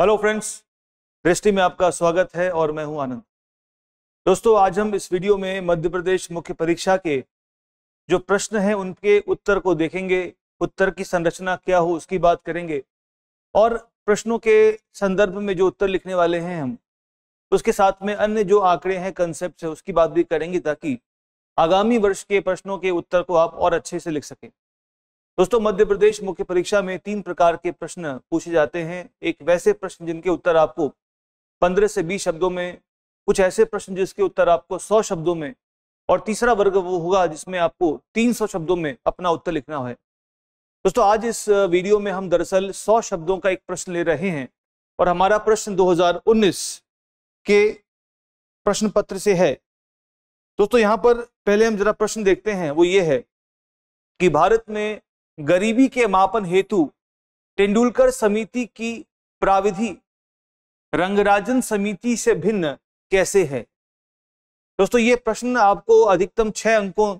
hello friends दृष्टि में आपका स्वागत है और मैं हूं आनंद दोस्तों आज हम इस वीडियो में मध्य प्रदेश मुख्य परीक्षा के जो प्रश्न हैं उनके उत्तर को देखेंगे उत्तर की संरचना क्या हो उसकी बात करेंगे और प्रश्नों के संदर्भ में जो उत्तर लिखने वाले हैं हम उसके साथ में अन्य जो आंकड़े हैं कंसेप्ट है उसकी बात भी करेंगे ताकि आगामी वर्ष के प्रश्नों के उत्तर को आप और अच्छे से लिख सकें दोस्तों मध्य प्रदेश मुख्य परीक्षा में तीन प्रकार के प्रश्न पूछे जाते हैं एक वैसे प्रश्न जिनके उत्तर आपको पंद्रह से बीस शब्दों में कुछ ऐसे प्रश्न जिसके उत्तर आपको सौ शब्दों में और तीसरा वर्ग वो होगा जिसमें आपको तीन सौ शब्दों में अपना उत्तर लिखना है दोस्तों आज इस वीडियो में हम दरअसल सौ शब्दों का एक प्रश्न ले रहे हैं और हमारा प्रश्न दो के प्रश्न पत्र से है दोस्तों यहाँ पर पहले हम जरा प्रश्न देखते हैं वो ये है कि भारत में गरीबी के मापन हेतु तेंदुलकर समिति की प्राविधि रंगराजन समिति से भिन्न कैसे है दोस्तों ये प्रश्न आपको अधिकतम छह अंकों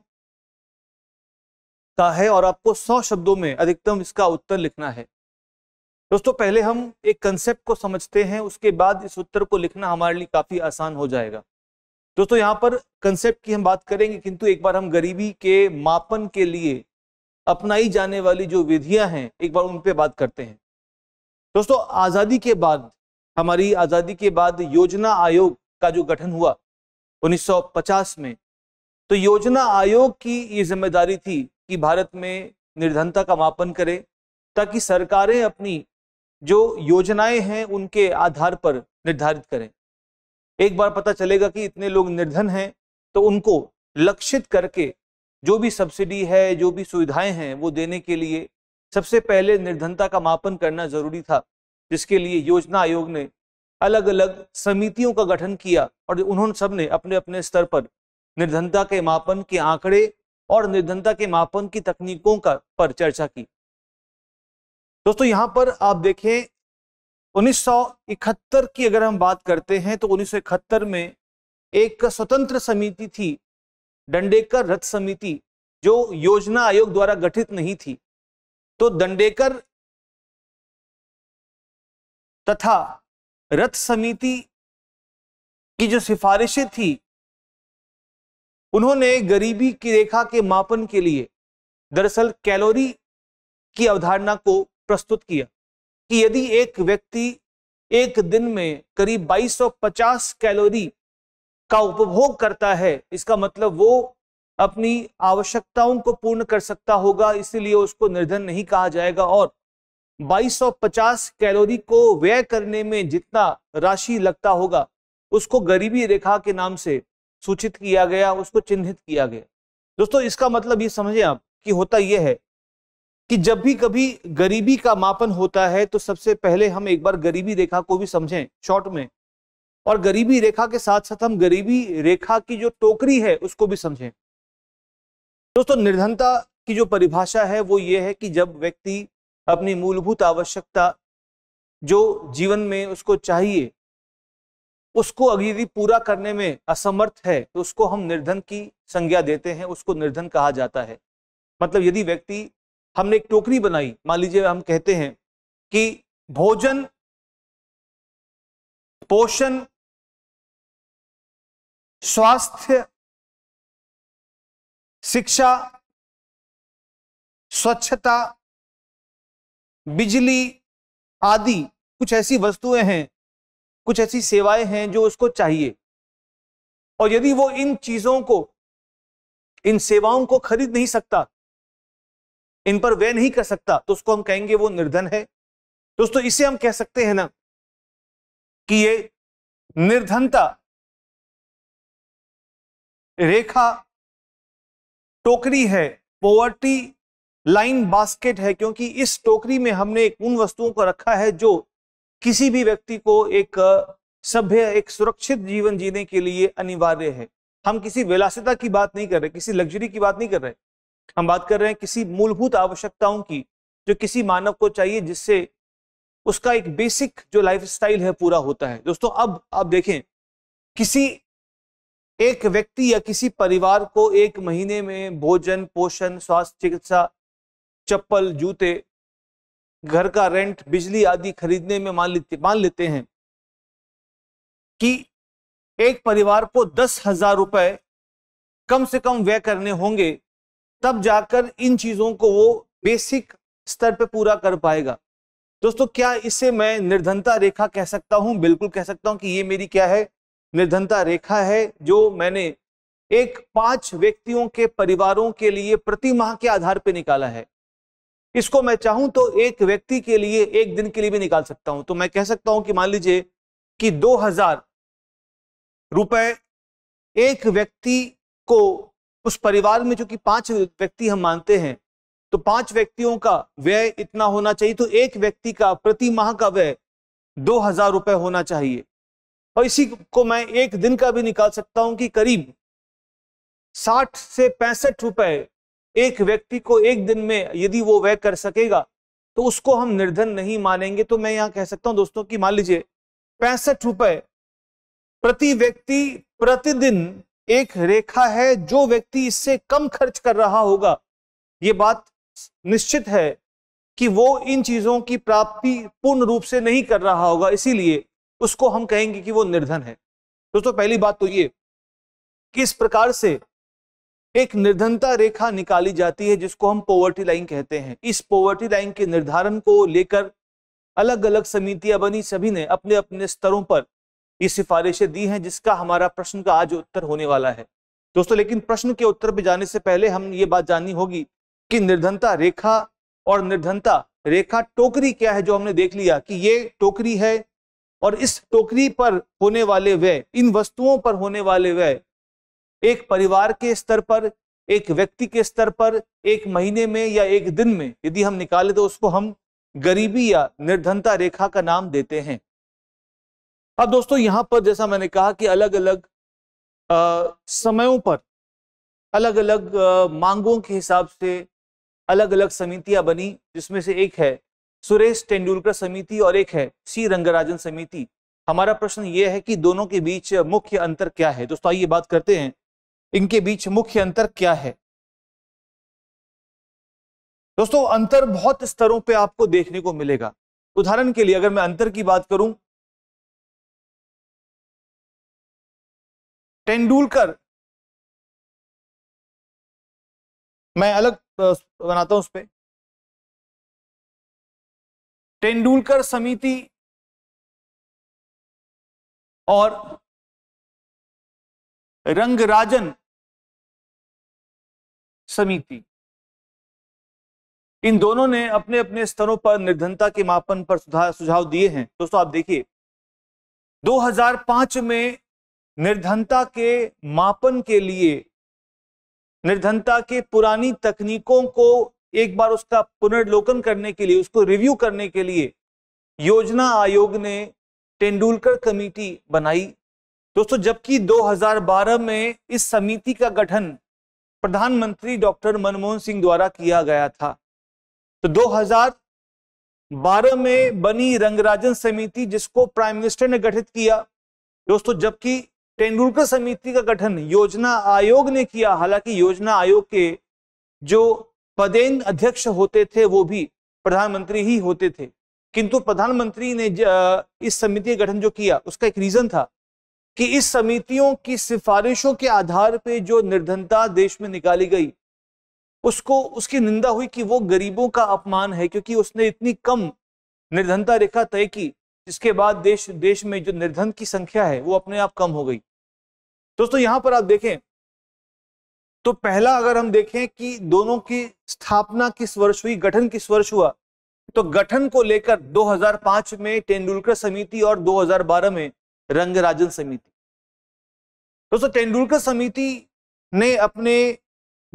का है और आपको सौ शब्दों में अधिकतम इसका उत्तर लिखना है दोस्तों पहले हम एक कंसेप्ट को समझते हैं उसके बाद इस उत्तर को लिखना हमारे लिए काफी आसान हो जाएगा दोस्तों यहाँ पर कंसेप्ट की हम बात करेंगे किंतु एक बार हम गरीबी के मापन के लिए अपनाई जाने वाली जो विधियां हैं एक बार उन पर बात करते हैं दोस्तों आज़ादी के बाद हमारी आज़ादी के बाद योजना आयोग का जो गठन हुआ 1950 में तो योजना आयोग की ये जिम्मेदारी थी कि भारत में निर्धनता का मापन करे ताकि सरकारें अपनी जो योजनाएं हैं उनके आधार पर निर्धारित करें एक बार पता चलेगा कि इतने लोग निर्धन हैं तो उनको लक्षित करके जो भी सब्सिडी है जो भी सुविधाएं हैं वो देने के लिए सबसे पहले निर्धनता का मापन करना जरूरी था जिसके लिए योजना आयोग ने अलग अलग समितियों का गठन किया और उन्होंने सबने अपने अपने स्तर पर निर्धनता के मापन के आंकड़े और निर्धनता के मापन की तकनीकों का पर चर्चा की दोस्तों यहाँ पर आप देखें 1971 की अगर हम बात करते हैं तो 1971 में एक स्वतंत्र समिति थी दंडेकर रथ समिति जो योजना आयोग द्वारा गठित नहीं थी तो दंडेकर तथा रथ समिति की जो सिफारिशें थी उन्होंने गरीबी की रेखा के मापन के लिए दरअसल कैलोरी की अवधारणा को प्रस्तुत किया कि यदि एक व्यक्ति एक दिन में करीब 2250 कैलोरी का उपभोग करता है इसका मतलब वो अपनी आवश्यकताओं को पूर्ण कर सकता होगा इसीलिए उसको निर्धन नहीं कहा जाएगा और 2250 कैलोरी को व्यय करने में जितना राशि लगता होगा उसको गरीबी रेखा के नाम से सूचित किया गया उसको चिन्हित किया गया दोस्तों इसका मतलब ये समझें आप कि होता यह है कि जब भी कभी गरीबी का मापन होता है तो सबसे पहले हम एक बार गरीबी रेखा को भी समझें शॉर्ट में और गरीबी रेखा के साथ साथ हम गरीबी रेखा की जो टोकरी है उसको भी समझें दोस्तों निर्धनता की जो परिभाषा है वो ये है कि जब व्यक्ति अपनी मूलभूत आवश्यकता जो जीवन में उसको चाहिए उसको अगर यदि पूरा करने में असमर्थ है तो उसको हम निर्धन की संज्ञा देते हैं उसको निर्धन कहा जाता है मतलब यदि व्यक्ति हमने एक टोकरी बनाई मान लीजिए हम कहते हैं कि भोजन पोषण स्वास्थ्य शिक्षा स्वच्छता बिजली आदि कुछ ऐसी वस्तुएं हैं कुछ ऐसी सेवाएं हैं जो उसको चाहिए और यदि वो इन चीजों को इन सेवाओं को खरीद नहीं सकता इन पर व्यय नहीं कर सकता तो उसको हम कहेंगे वो निर्धन है दोस्तों इसे हम कह सकते हैं ना कि ये निर्धनता रेखा टोकरी है पोवर्टी लाइन बास्केट है क्योंकि इस टोकरी में हमने उन वस्तुओं को रखा है जो किसी भी व्यक्ति को एक सभ्य एक सुरक्षित जीवन जीने के लिए अनिवार्य है हम किसी विलासिता की बात नहीं कर रहे किसी लग्जरी की बात नहीं कर रहे हम बात कर रहे हैं किसी मूलभूत आवश्यकताओं की जो किसी मानव को चाहिए जिससे उसका एक बेसिक जो लाइफ है पूरा होता है दोस्तों अब आप देखें किसी एक व्यक्ति या किसी परिवार को एक महीने में भोजन पोषण स्वास्थ्य चिकित्सा चप्पल जूते घर का रेंट बिजली आदि खरीदने में मान लेते मान लेते हैं कि एक परिवार को दस हजार रुपये कम से कम व्यय करने होंगे तब जाकर इन चीज़ों को वो बेसिक स्तर पे पूरा कर पाएगा दोस्तों क्या इसे मैं निर्धनता रेखा कह सकता हूं बिल्कुल कह सकता हूं कि ये मेरी क्या है निर्धनता रेखा है जो मैंने एक पांच व्यक्तियों के परिवारों के लिए प्रति माह के आधार पर निकाला है इसको मैं चाहूं तो एक व्यक्ति के लिए एक दिन के लिए भी निकाल सकता हूं तो मैं कह सकता हूं कि मान लीजिए कि दो हजार रुपए एक व्यक्ति को उस परिवार में जो कि पांच व्यक्ति हम मानते हैं तो पांच व्यक्तियों का व्यय इतना होना चाहिए तो एक व्यक्ति का प्रति माह का व्यय दो हजार रुपए होना चाहिए और इसी को मैं एक दिन का भी निकाल सकता हूं कि करीब साठ से पैंसठ रुपए एक व्यक्ति को एक दिन में यदि वो व्यय कर सकेगा तो उसको हम निर्धन नहीं मानेंगे तो मैं यहां कह सकता हूं दोस्तों कि मान लीजिए पैंसठ रुपए प्रति व्यक्ति प्रतिदिन एक रेखा है जो व्यक्ति इससे कम खर्च कर रहा होगा ये बात निश्चित है कि वो इन चीजों की प्राप्ति पूर्ण रूप से नहीं कर रहा होगा इसीलिए उसको हम कहेंगे कि वो निर्धन है दोस्तों पहली बात तो ये किस प्रकार से एक निर्धनता रेखा निकाली जाती है जिसको हम पोवर्टी लाइन कहते हैं इस पोवर्टी लाइन के निर्धारण को लेकर अलग अलग समितियां बनी सभी ने अपने अपने स्तरों पर ये सिफारिशें दी हैं जिसका हमारा प्रश्न का आज उत्तर होने वाला है दोस्तों लेकिन प्रश्न के उत्तर पर जाने से पहले हम ये बात जाननी होगी कि निर्धनता रेखा और निर्धनता रेखा टोकरी क्या है जो हमने देख लिया कि ये टोकरी है और इस टोकरी पर होने वाले व्यय इन वस्तुओं पर होने वाले व्यय एक परिवार के स्तर पर एक व्यक्ति के स्तर पर एक महीने में या एक दिन में यदि हम निकाले तो उसको हम गरीबी या निर्धनता रेखा का नाम देते हैं अब दोस्तों यहां पर जैसा मैंने कहा कि अलग अलग आ, समयों पर अलग अलग आ, मांगों के हिसाब से अलग अलग समितियां बनी जिसमें से एक है सुरेश तेंदुलकर समिति और एक है सी रंगराजन समिति हमारा प्रश्न ये है कि दोनों के बीच मुख्य अंतर क्या है दोस्तों आइए बात करते हैं इनके बीच मुख्य अंतर क्या है दोस्तों अंतर बहुत स्तरों पे आपको देखने को मिलेगा उदाहरण के लिए अगर मैं अंतर की बात करूं तेंदुलकर मैं अलग बनाता हूं उस पर तेंदुलकर समिति और रंगराजन समिति इन दोनों ने अपने अपने स्तरों पर निर्धनता के मापन पर सुझाव दिए हैं दोस्तों आप देखिए 2005 में निर्धनता के मापन के लिए निर्धनता के पुरानी तकनीकों को एक बार उसका पुनर्लोकन करने के लिए उसको रिव्यू करने के लिए योजना आयोग ने तेंदुलकर कमेटी बनाई दोस्तों जबकि 2012 में इस समिति का गठन प्रधानमंत्री डॉक्टर मनमोहन सिंह द्वारा किया गया था तो 2012 में बनी रंगराजन समिति जिसको प्राइम मिनिस्टर ने गठित किया दोस्तों जबकि तेंदुलकर समिति का गठन योजना आयोग ने किया हालांकि योजना आयोग के जो पदेन अध्यक्ष होते थे वो भी प्रधानमंत्री ही होते थे किंतु प्रधानमंत्री ने इस समिति का गठन जो किया उसका एक रीजन था कि इस समितियों की सिफारिशों के आधार पे जो निर्धनता देश में निकाली गई उसको उसकी निंदा हुई कि वो गरीबों का अपमान है क्योंकि उसने इतनी कम निर्धनता रेखा तय की जिसके बाद देश देश में जो निर्धन की संख्या है वो अपने आप कम हो गई दोस्तों यहां पर आप देखें तो पहला अगर हम देखें कि दोनों की स्थापना किस वर्ष हुई गठन किस वर्ष हुआ तो गठन को लेकर 2005 में तेंदुलकर समिति और 2012 में रंगराजन समिति दोस्तों तेंदुलकर समिति ने अपने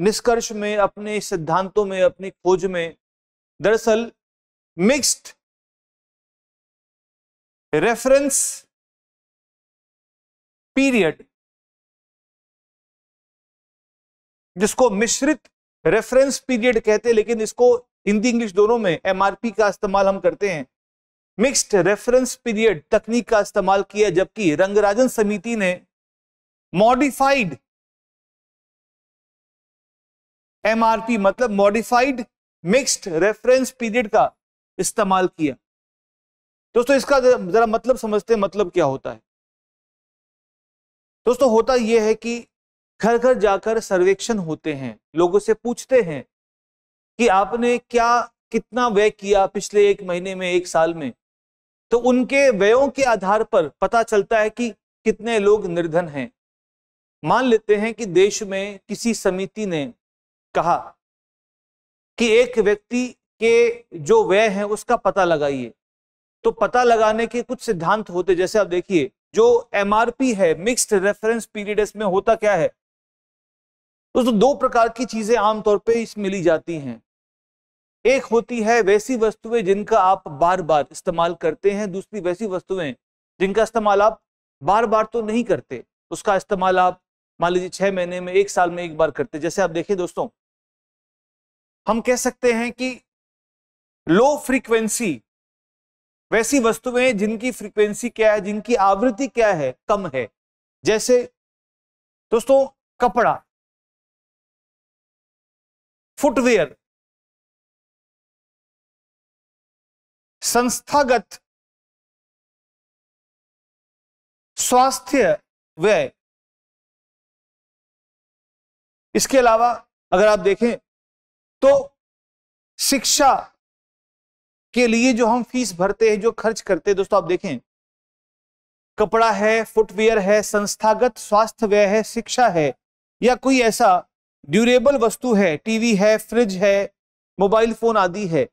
निष्कर्ष में अपने सिद्धांतों में अपनी खोज में दरअसल मिक्स्ड रेफरेंस पीरियड जिसको मिश्रित रेफरेंस पीरियड कहते हैं लेकिन इसको हिंदी इंग्लिश दोनों में एमआरपी का इस्तेमाल हम करते हैं मिक्स्ड रेफरेंस पीरियड तकनीक का इस्तेमाल किया जबकि रंगराजन समिति ने मॉडिफाइड एमआरपी मतलब मॉडिफाइड मिक्स्ड रेफरेंस पीरियड का इस्तेमाल किया दोस्तों इसका जरा मतलब समझते हैं मतलब क्या होता है दोस्तों होता यह है कि घर घर जाकर सर्वेक्षण होते हैं लोगों से पूछते हैं कि आपने क्या कितना व्यय किया पिछले एक महीने में एक साल में तो उनके व्ययों के आधार पर पता चलता है कि कितने लोग निर्धन हैं मान लेते हैं कि देश में किसी समिति ने कहा कि एक व्यक्ति के जो व्यय है उसका पता लगाइए तो पता लगाने के कुछ सिद्धांत होते जैसे आप देखिए जो एमआरपी है मिक्स्ड रेफरेंस पीरियड इसमें होता क्या है दोस्तों तो दो प्रकार की चीजें आमतौर पे इस मिली जाती हैं एक होती है वैसी वस्तुएं जिनका आप बार बार इस्तेमाल करते हैं दूसरी वैसी वस्तुएं जिनका इस्तेमाल आप बार बार तो नहीं करते उसका इस्तेमाल आप मान लीजिए छह महीने में एक साल में एक बार करते जैसे आप देखिए दोस्तों हम कह सकते हैं कि लो फ्रीक्वेंसी वैसी वस्तुएं जिनकी फ्रीक्वेंसी क्या है जिनकी आवृत्ति क्या है कम है जैसे दोस्तों कपड़ा फुटवेयर संस्थागत स्वास्थ्य व्यय इसके अलावा अगर आप देखें तो शिक्षा के लिए जो हम फीस भरते हैं जो खर्च करते हैं दोस्तों आप देखें कपड़ा है फुटवेयर है संस्थागत स्वास्थ्य व्यय है शिक्षा है या कोई ऐसा ड्यूरेबल वस्तु है टीवी है फ्रिज है मोबाइल फोन आदि है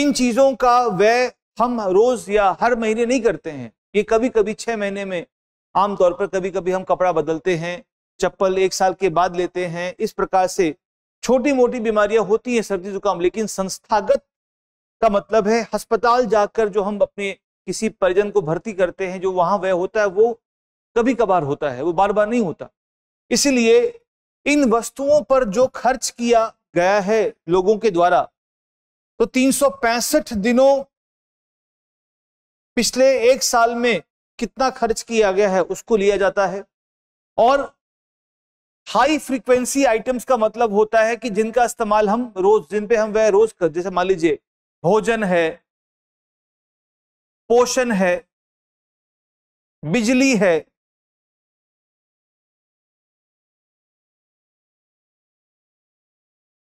इन चीजों का व्यय हम रोज या हर महीने नहीं करते हैं ये कभी कभी छह महीने में आमतौर पर कभी कभी हम कपड़ा बदलते हैं चप्पल एक साल के बाद लेते हैं इस प्रकार से छोटी मोटी बीमारियां होती हैं सर्दी जुकाम लेकिन संस्थागत का मतलब है अस्पताल जाकर जो हम अपने किसी परिजन को भर्ती करते हैं जो वहां वह होता है वो कभी कभार होता है वो बार बार नहीं होता इसलिए इन वस्तुओं पर जो खर्च किया गया है लोगों के द्वारा तो तीन दिनों पिछले एक साल में कितना खर्च किया गया है उसको लिया जाता है और हाई फ्रीक्वेंसी आइटम्स का मतलब होता है कि जिनका इस्तेमाल हम रोज जिन पे हम वह रोज कर जैसे मान लीजिए भोजन है पोषण है बिजली है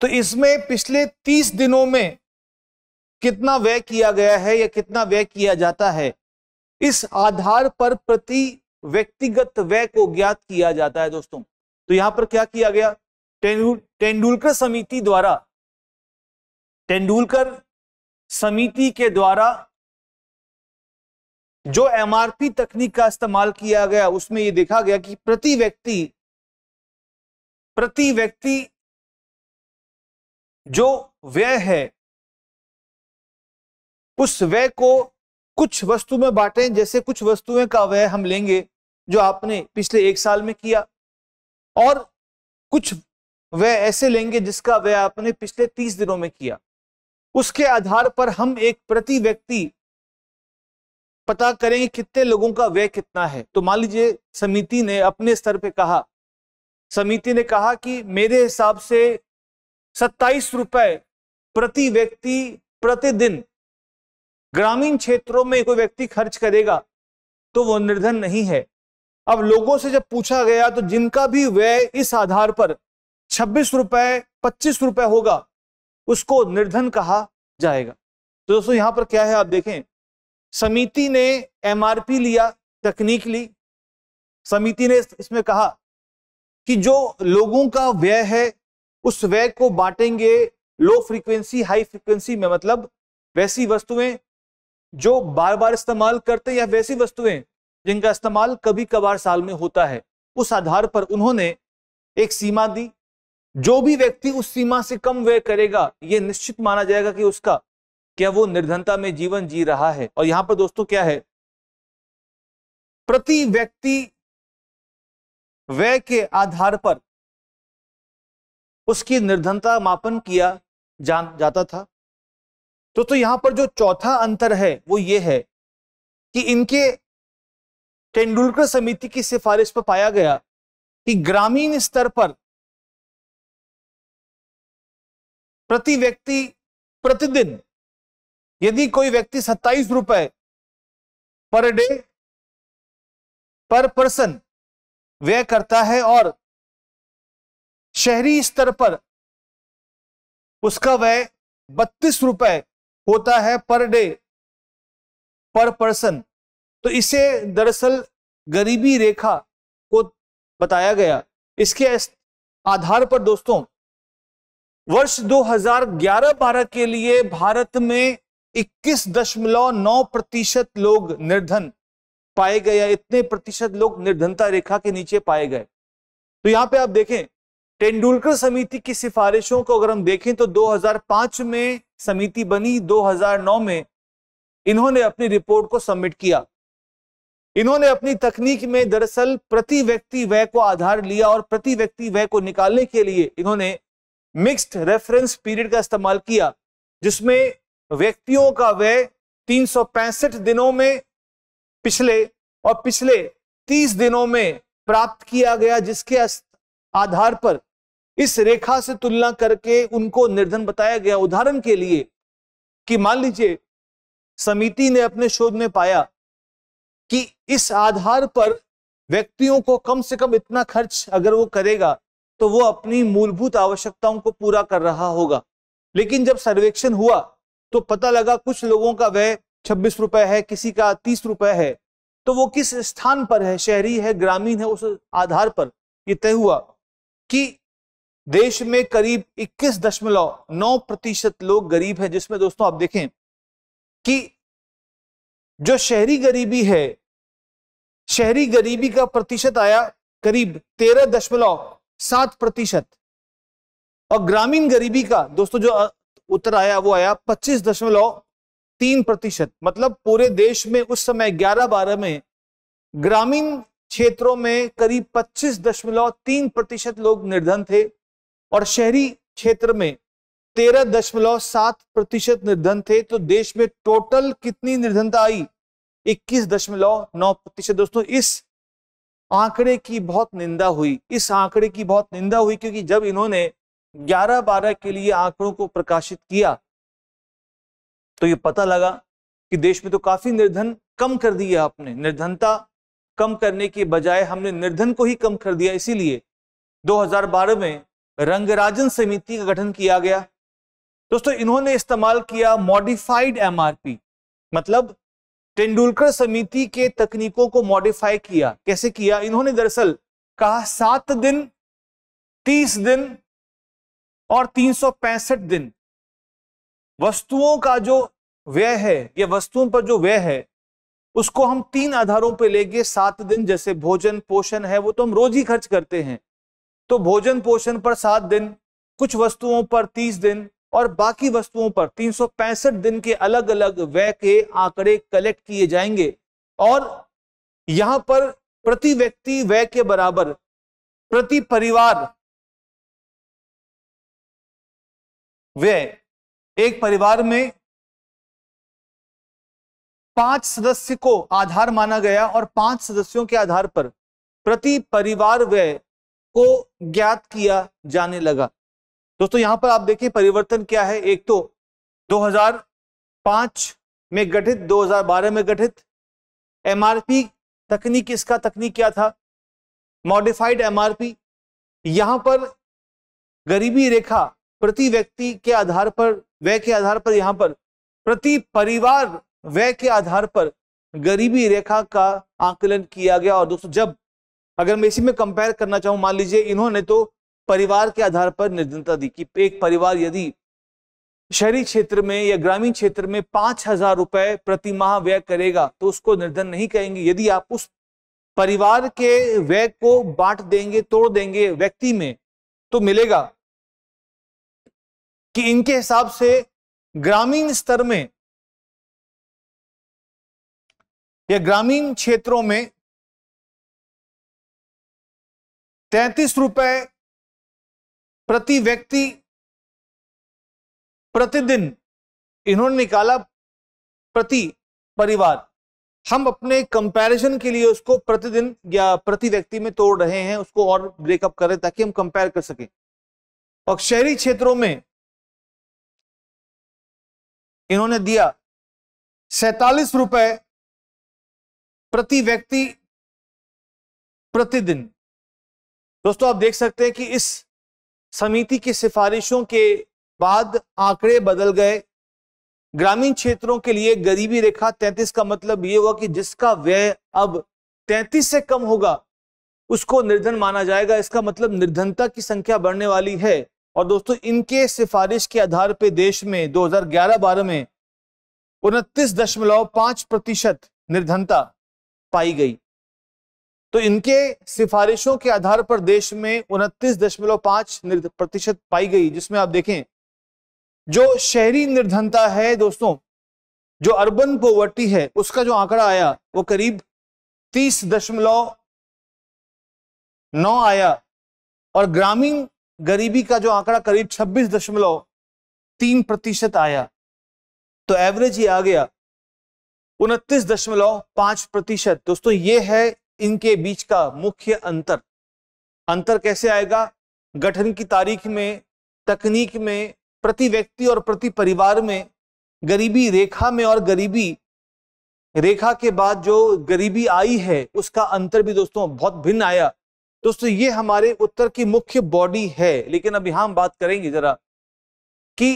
तो इसमें पिछले तीस दिनों में कितना व्यय किया गया है या कितना व्यय किया जाता है इस आधार पर प्रति व्यक्तिगत व्यय को ज्ञात किया जाता है दोस्तों तो यहां पर क्या किया गया तेंडुलकर समिति द्वारा तेंडुलकर समिति के द्वारा जो एमआरपी तकनीक का इस्तेमाल किया गया उसमें यह देखा गया कि प्रति व्यक्ति प्रति व्यक्ति जो व्यय है उस व्यय को कुछ वस्तु में बांटें जैसे कुछ वस्तुएं का व्यय हम लेंगे जो आपने पिछले एक साल में किया और कुछ व्यय ऐसे लेंगे जिसका व्यय आपने पिछले तीस दिनों में किया उसके आधार पर हम एक प्रति व्यक्ति पता करेंगे कितने लोगों का व्यय कितना है तो मान लीजिए समिति ने अपने स्तर पे कहा समिति ने कहा कि मेरे हिसाब से सत्ताईस रुपए प्रति व्यक्ति प्रतिदिन ग्रामीण क्षेत्रों में कोई व्यक्ति खर्च करेगा तो वो निर्धन नहीं है अब लोगों से जब पूछा गया तो जिनका भी व्यय इस आधार पर छब्बीस रुपए पच्चीस रुपए होगा उसको निर्धन कहा जाएगा तो दोस्तों यहां पर क्या है आप देखें समिति ने एमआरपी लिया तकनीक ली समिति ने इसमें कहा कि जो लोगों का व्यय है उस व्यय को बांटेंगे लो फ्रीक्वेंसी हाई फ्रीक्वेंसी में मतलब वैसी वस्तुएं जो बार बार इस्तेमाल करते हैं या वैसी वस्तुएं जिनका इस्तेमाल कभी कभार साल में होता है उस आधार पर उन्होंने एक सीमा दी जो भी व्यक्ति उस सीमा से कम व्यय करेगा यह निश्चित माना जाएगा कि उसका क्या वो निर्धनता में जीवन जी रहा है और यहां पर दोस्तों क्या है प्रति व्यक्ति व्यय के आधार पर उसकी निर्धनता मापन किया जा, जाता था तो तो यहां पर जो चौथा अंतर है वो ये है कि इनके तेंदुलकर समिति की सिफारिश पर पाया गया कि ग्रामीण स्तर पर प्रति व्यक्ति प्रतिदिन यदि कोई व्यक्ति सत्ताईस रुपए पर डे पर पर्सन व्यय करता है और शहरी स्तर पर उसका व्यय बत्तीस रुपए होता है पर डे पर पर्सन तो इसे दरअसल गरीबी रेखा को बताया गया इसके आधार पर दोस्तों वर्ष 2011-12 के लिए भारत में 21.9 प्रतिशत लोग निर्धन पाए गए इतने प्रतिशत लोग निर्धनता रेखा के नीचे पाए गए तो यहां पे आप देखें तेंदुलकर समिति की सिफारिशों को अगर हम देखें तो 2005 में समिति बनी 2009 में इन्होंने अपनी रिपोर्ट को सबमिट किया इन्होंने अपनी तकनीक में दरअसल प्रति व्यक्ति व्यय को आधार लिया और प्रति व्यक्ति व्यय को निकालने के लिए इन्होंने मिक्स्ड रेफरेंस पीरियड का इस्तेमाल किया जिसमें व्यक्तियों का व्यय तीन दिनों में पिछले और पिछले 30 दिनों में प्राप्त किया गया जिसके आधार पर इस रेखा से तुलना करके उनको निर्धन बताया गया उदाहरण के लिए कि मान लीजिए समिति ने अपने शोध में पाया कि इस आधार पर व्यक्तियों को कम से कम इतना खर्च अगर वो करेगा तो वो अपनी मूलभूत आवश्यकताओं को पूरा कर रहा होगा लेकिन जब सर्वेक्षण हुआ तो पता लगा कुछ लोगों का वह छब्बीस रुपए है किसी का तीस रुपए है तो वो किस स्थान पर है शहरी है ग्रामीण है उस आधार पर यह तय हुआ कि देश में करीब 21.9 प्रतिशत लोग गरीब हैं जिसमें दोस्तों आप देखें कि जो शहरी गरीबी है शहरी गरीबी का प्रतिशत आया करीब 13.7 प्रतिशत और ग्रामीण गरीबी का दोस्तों जो उत्तर आया वो आया 25.3 प्रतिशत मतलब पूरे देश में उस समय 11-12 में ग्रामीण क्षेत्रों में करीब 25.3 प्रतिशत लोग निर्धन थे और शहरी क्षेत्र में तेरह दशमलव सात प्रतिशत निर्धन थे तो देश में टोटल कितनी निर्धनता आई इक्कीस दशमलव नौ प्रतिशत दोस्तों इस आंकड़े की बहुत निंदा हुई इस आंकड़े की बहुत निंदा हुई क्योंकि जब इन्होंने 11-12 के लिए आंकड़ों को प्रकाशित किया तो ये पता लगा कि देश में तो काफी निर्धन कम कर दिया आपने निर्धनता कम करने के बजाय हमने निर्धन को ही कम कर दिया इसीलिए 2012 में रंगराजन समिति का गठन किया गया दोस्तों इन्होंने इस्तेमाल किया मॉडिफाइड एमआरपी मतलब तेंदुलकर समिति के तकनीकों को मॉडिफाई किया कैसे किया इन्होंने दरअसल कहा सात दिन तीस दिन और तीन सौ पैंसठ दिन वस्तुओं का जो व्यय है या वस्तुओं पर जो व्यय है उसको हम तीन आधारों पर लेंगे सात दिन जैसे भोजन पोषण है वो तो हम रोज ही खर्च करते हैं तो भोजन पोषण पर सात दिन कुछ वस्तुओं पर तीस दिन और बाकी वस्तुओं पर तीन सौ पैंसठ दिन के अलग अलग व्यय के आंकड़े कलेक्ट किए जाएंगे और यहां पर प्रति व्यक्ति व्यय के बराबर प्रति परिवार व्यय एक परिवार में पांच सदस्य को आधार माना गया और पांच सदस्यों के आधार पर प्रति परिवार व्यय को ज्ञात किया जाने लगा दोस्तों यहां पर आप देखिए परिवर्तन क्या है एक तो 2005 में गठित 2012 में गठित एमआरपी तकनीक इसका तकनीक क्या था मॉडिफाइड एमआरपी यहां पर गरीबी रेखा प्रति व्यक्ति के आधार पर व्यय के आधार पर यहां पर प्रति परिवार व्यय के आधार पर गरीबी रेखा का आकलन किया गया और दोस्तों जब अगर मैं इसी में कंपेयर करना चाहूं मान लीजिए इन्होंने तो परिवार के आधार पर निर्धनता दी कि एक परिवार यदि शहरी क्षेत्र में या ग्रामीण क्षेत्र में पांच हजार रुपए प्रति माह व्यय करेगा तो उसको निर्धन नहीं कहेंगे यदि आप उस परिवार के व्यय को बांट देंगे तोड़ देंगे व्यक्ति में तो मिलेगा कि इनके हिसाब से ग्रामीण स्तर में या ग्रामीण क्षेत्रों में तैतीस रुपए प्रति व्यक्ति प्रतिदिन इन्होंने निकाला प्रति परिवार हम अपने कंपैरिजन के लिए उसको प्रतिदिन या प्रति व्यक्ति में तोड़ रहे हैं उसको और ब्रेकअप करें ताकि हम कंपेयर कर सकें और शहरी क्षेत्रों में इन्होंने दिया सैतालीस रुपए प्रति व्यक्ति प्रतिदिन दोस्तों आप देख सकते हैं कि इस समिति की सिफारिशों के बाद आंकड़े बदल गए ग्रामीण क्षेत्रों के लिए गरीबी रेखा 33 का मतलब ये हुआ कि जिसका व्यय अब 33 से कम होगा उसको निर्धन माना जाएगा इसका मतलब निर्धनता की संख्या बढ़ने वाली है और दोस्तों इनके सिफारिश के आधार पर देश में 2011-12 में उनतीस दशमलव पांच प्रतिशत निर्धनता पाई गई तो इनके सिफारिशों के आधार पर देश में उनतीस दशमलव पांच प्रतिशत पाई गई जिसमें आप देखें जो शहरी निर्धनता है दोस्तों जो अर्बन पोवर्टी है उसका जो आंकड़ा आया वो करीब तीस दशमलव नौ आया और ग्रामीण गरीबी का जो आंकड़ा करीब छब्बीस दशमलव तीन प्रतिशत आया तो एवरेज ये आ गया उनतीस दशमलव पांच प्रतिशत दोस्तों ये है इनके बीच का मुख्य अंतर अंतर कैसे आएगा गठन की तारीख में तकनीक में प्रति व्यक्ति और प्रति परिवार में गरीबी रेखा में और गरीबी रेखा के बाद जो गरीबी आई है उसका अंतर भी दोस्तों बहुत भिन्न आया दोस्तों ये हमारे उत्तर की मुख्य बॉडी है लेकिन अभी हम बात करेंगे जरा कि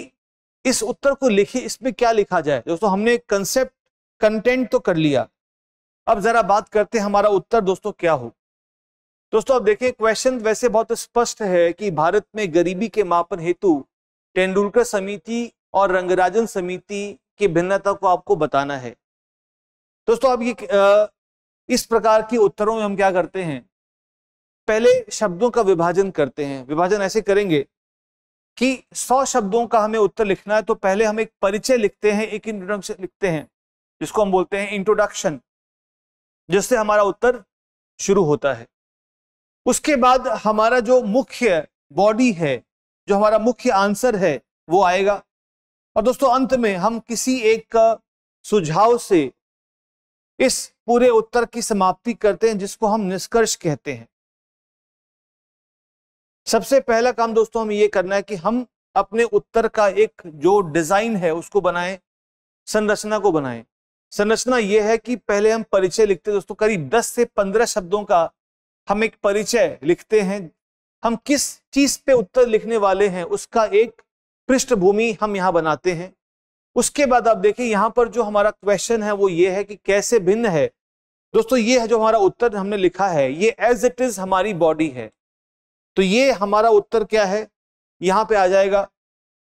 इस उत्तर को लिखे इसमें क्या लिखा जाए दोस्तों हमने कंसेप्ट कंटेंट तो कर लिया अब जरा बात करते हैं हमारा उत्तर दोस्तों क्या हो दोस्तों अब देखें क्वेश्चन वैसे बहुत स्पष्ट है कि भारत में गरीबी के मापन हेतु तेंदुलकर समिति और रंगराजन समिति की भिन्नता को आपको बताना है दोस्तों अब ये इस प्रकार के उत्तरों में हम क्या करते हैं पहले शब्दों का विभाजन करते हैं विभाजन ऐसे करेंगे कि सौ शब्दों का हमें उत्तर लिखना है तो पहले हम एक परिचय लिखते हैं एक इंट्रोडक्शन लिखते हैं जिसको हम बोलते हैं इंट्रोडक्शन जिससे हमारा उत्तर शुरू होता है उसके बाद हमारा जो मुख्य बॉडी है जो हमारा मुख्य आंसर है वो आएगा और दोस्तों अंत में हम किसी एक सुझाव से इस पूरे उत्तर की समाप्ति करते हैं जिसको हम निष्कर्ष कहते हैं सबसे पहला काम दोस्तों हमें यह करना है कि हम अपने उत्तर का एक जो डिजाइन है उसको बनाएं संरचना को बनाएं संरचना यह है कि पहले हम परिचय लिखते दोस्तों करीब 10 से 15 शब्दों का हम एक परिचय लिखते हैं हम किस चीज पे उत्तर लिखने वाले हैं उसका एक पृष्ठभूमि हम यहाँ बनाते हैं उसके बाद आप देखिए यहाँ पर जो हमारा क्वेश्चन है वो ये है कि कैसे भिन्न है दोस्तों ये है जो हमारा उत्तर हमने लिखा है ये एज इट इज हमारी बॉडी है तो ये हमारा उत्तर क्या है यहाँ पे आ जाएगा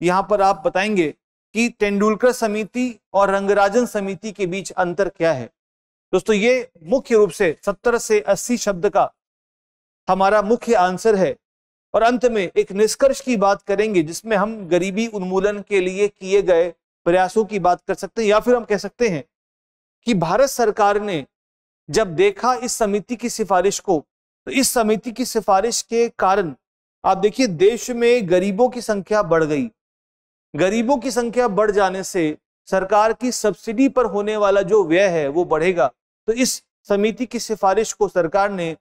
यहाँ पर आप बताएंगे कि तेंदुलकर समिति और रंगराजन समिति के बीच अंतर क्या है दोस्तों ये मुख्य रूप से 70 से 80 शब्द का हमारा मुख्य आंसर है और अंत में एक निष्कर्ष की बात करेंगे जिसमें हम गरीबी उन्मूलन के लिए किए गए प्रयासों की बात कर सकते हैं या फिर हम कह सकते हैं कि भारत सरकार ने जब देखा इस समिति की सिफारिश को तो इस समिति की सिफारिश के कारण आप देखिए देश में गरीबों की संख्या बढ़ गई गरीबों की संख्या बढ़ जाने से सरकार की सब्सिडी पर होने वाला जो व्यय है वो बढ़ेगा तो इस समिति की सिफारिश को सरकार ने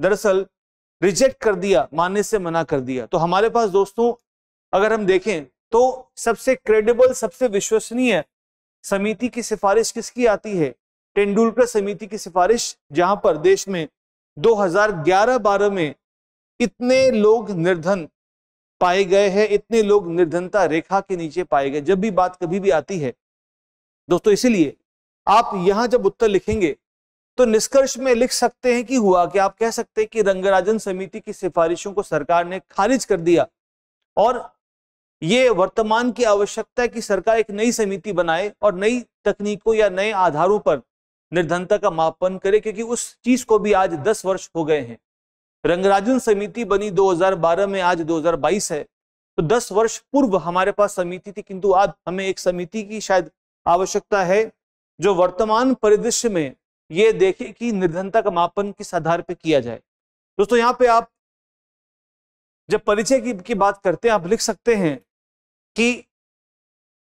दरअसल रिजेक्ट कर दिया मानने से मना कर दिया तो हमारे पास दोस्तों अगर हम देखें तो सबसे क्रेडिबल सबसे विश्वसनीय समिति की सिफारिश किसकी आती है तेंदुलकर समिति की सिफारिश जहां पर देश में 2011-12 में इतने लोग निर्धन पाए गए हैं इतने लोग निर्धनता रेखा के नीचे पाए गए जब भी बात कभी भी आती है दोस्तों इसीलिए आप यहां जब उत्तर लिखेंगे तो निष्कर्ष में लिख सकते हैं कि हुआ कि आप कह सकते हैं कि रंगराजन समिति की सिफारिशों को सरकार ने खारिज कर दिया और ये वर्तमान की आवश्यकता है कि सरकार एक नई समिति बनाए और नई तकनीकों या नए आधारों पर निर्धनता का मापन करे क्योंकि उस चीज को भी आज दस वर्ष हो गए हैं रंगराजन समिति बनी 2012 में आज 2022 है तो 10 वर्ष पूर्व हमारे पास समिति थी किंतु आज हमें एक समिति की शायद आवश्यकता है जो वर्तमान परिदृश्य में ये देखे कि निर्धनता का मापन किस आधार पर किया जाए दोस्तों यहाँ पे आप जब परिचय की, की बात करते हैं आप लिख सकते हैं कि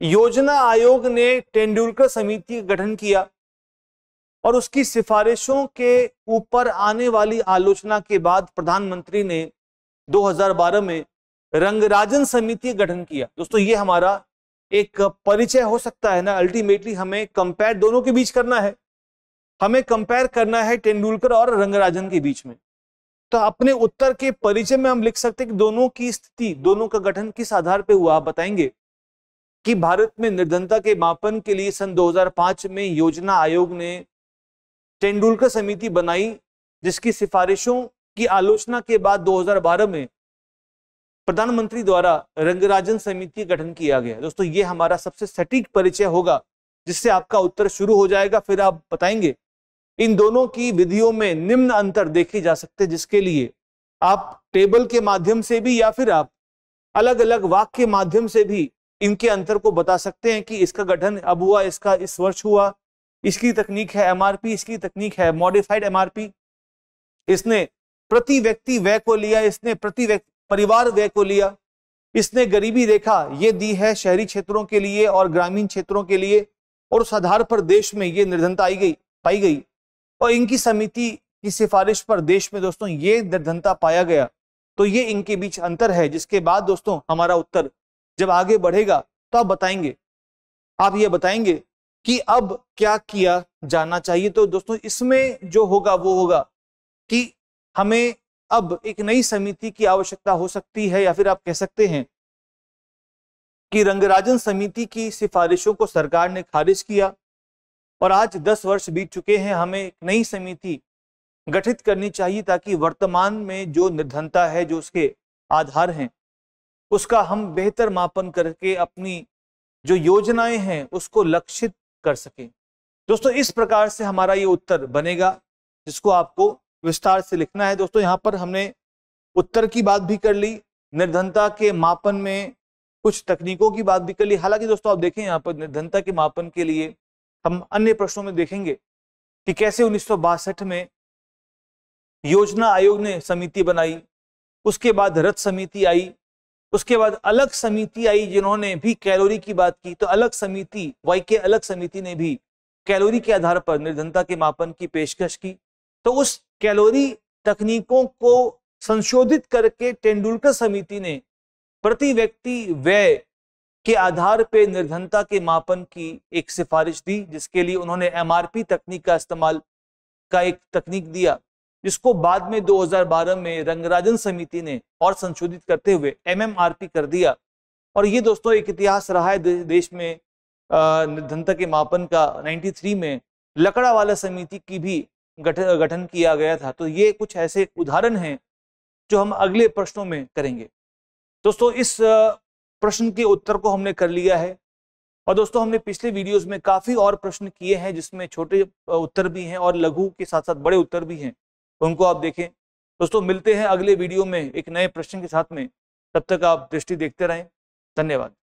योजना आयोग ने तेंदुलकर समिति का गठन किया और उसकी सिफारिशों के ऊपर आने वाली आलोचना के बाद प्रधानमंत्री ने 2012 में रंगराजन समिति गठन किया दोस्तों ये हमारा एक परिचय हो सकता है ना अल्टीमेटली हमें कंपेयर दोनों के बीच करना है हमें कंपेयर करना है तेंदुलकर और रंगराजन के बीच में तो अपने उत्तर के परिचय में हम लिख सकते हैं कि दोनों की स्थिति दोनों का गठन किस आधार पर हुआ आप बताएंगे कि भारत में निर्धनता के मापन के लिए सन 2005 में योजना आयोग ने तेंडुलकर समिति बनाई जिसकी सिफारिशों की आलोचना के बाद 2012 में प्रधानमंत्री द्वारा रंगराजन समिति गठन किया गया दोस्तों ये हमारा सबसे सटीक परिचय होगा जिससे आपका उत्तर शुरू हो जाएगा फिर आप बताएंगे इन दोनों की विधियों में निम्न अंतर देखे जा सकते हैं जिसके लिए आप टेबल के माध्यम से भी या फिर आप अलग अलग वाक के माध्यम से भी इनके अंतर को बता सकते हैं कि इसका गठन अब हुआ इसका इस वर्ष हुआ इसकी तकनीक है एमआरपी इसकी तकनीक है मॉडिफाइड एमआरपी इसने प्रति व्यक्ति व्यय को लिया इसने प्रति परिवार व्यय को लिया इसने गरीबी रेखा ये दी है शहरी क्षेत्रों के लिए और ग्रामीण क्षेत्रों के लिए और उस आधार पर देश में ये निर्धनता आई गई पाई गई और इनकी समिति की सिफारिश पर देश में दोस्तों ये निर्धनता पाया गया तो ये इनके बीच अंतर है जिसके बाद दोस्तों हमारा उत्तर जब आगे बढ़ेगा तो आप बताएंगे आप ये बताएंगे कि अब क्या किया जाना चाहिए तो दोस्तों इसमें जो होगा वो होगा कि हमें अब एक नई समिति की आवश्यकता हो सकती है या फिर आप कह सकते हैं कि रंगराजन समिति की सिफारिशों को सरकार ने खारिज किया और आज 10 वर्ष बीत चुके हैं हमें एक नई समिति गठित करनी चाहिए ताकि वर्तमान में जो निर्धनता है जो उसके आधार हैं उसका हम बेहतर मापन करके अपनी जो योजनाएं हैं उसको लक्षित कर सके दोस्तों इस प्रकार से हमारा ये उत्तर बनेगा जिसको आपको विस्तार से लिखना है दोस्तों यहाँ पर हमने उत्तर की बात भी कर ली निर्धनता के मापन में कुछ तकनीकों की बात भी कर ली हालांकि दोस्तों आप देखें यहाँ पर निर्धनता के मापन के लिए हम अन्य प्रश्नों में देखेंगे कि कैसे उन्नीस में योजना आयोग ने समिति बनाई उसके बाद रथ समिति आई उसके बाद अलग समिति आई जिन्होंने भी कैलोरी की बात की तो अलग समिति वाई के अलग समिति ने भी कैलोरी के आधार पर निर्धनता के मापन की पेशकश की तो उस कैलोरी तकनीकों को संशोधित करके तेंदुलकर समिति ने प्रति व्यक्ति व्यय के आधार पर निर्धनता के मापन की एक सिफारिश दी जिसके लिए उन्होंने एमआरपी तकनीक का इस्तेमाल का एक तकनीक दिया जिसको बाद में 2012 में रंगराजन समिति ने और संशोधित करते हुए एमएमआरपी कर दिया और ये दोस्तों एक इतिहास रहा है देश में निर्धनता के मापन का 93 में लकड़ा वाला समिति की भी गठन गठन किया गया था तो ये कुछ ऐसे उदाहरण हैं जो हम अगले प्रश्नों में करेंगे दोस्तों इस प्रश्न के उत्तर को हमने कर लिया है और दोस्तों हमने पिछले वीडियोस में काफ़ी और प्रश्न किए हैं जिसमें छोटे उत्तर भी हैं और लघु के साथ साथ बड़े उत्तर भी हैं उनको आप देखें दोस्तों मिलते हैं अगले वीडियो में एक नए प्रश्न के साथ में तब तक आप दृष्टि देखते रहें धन्यवाद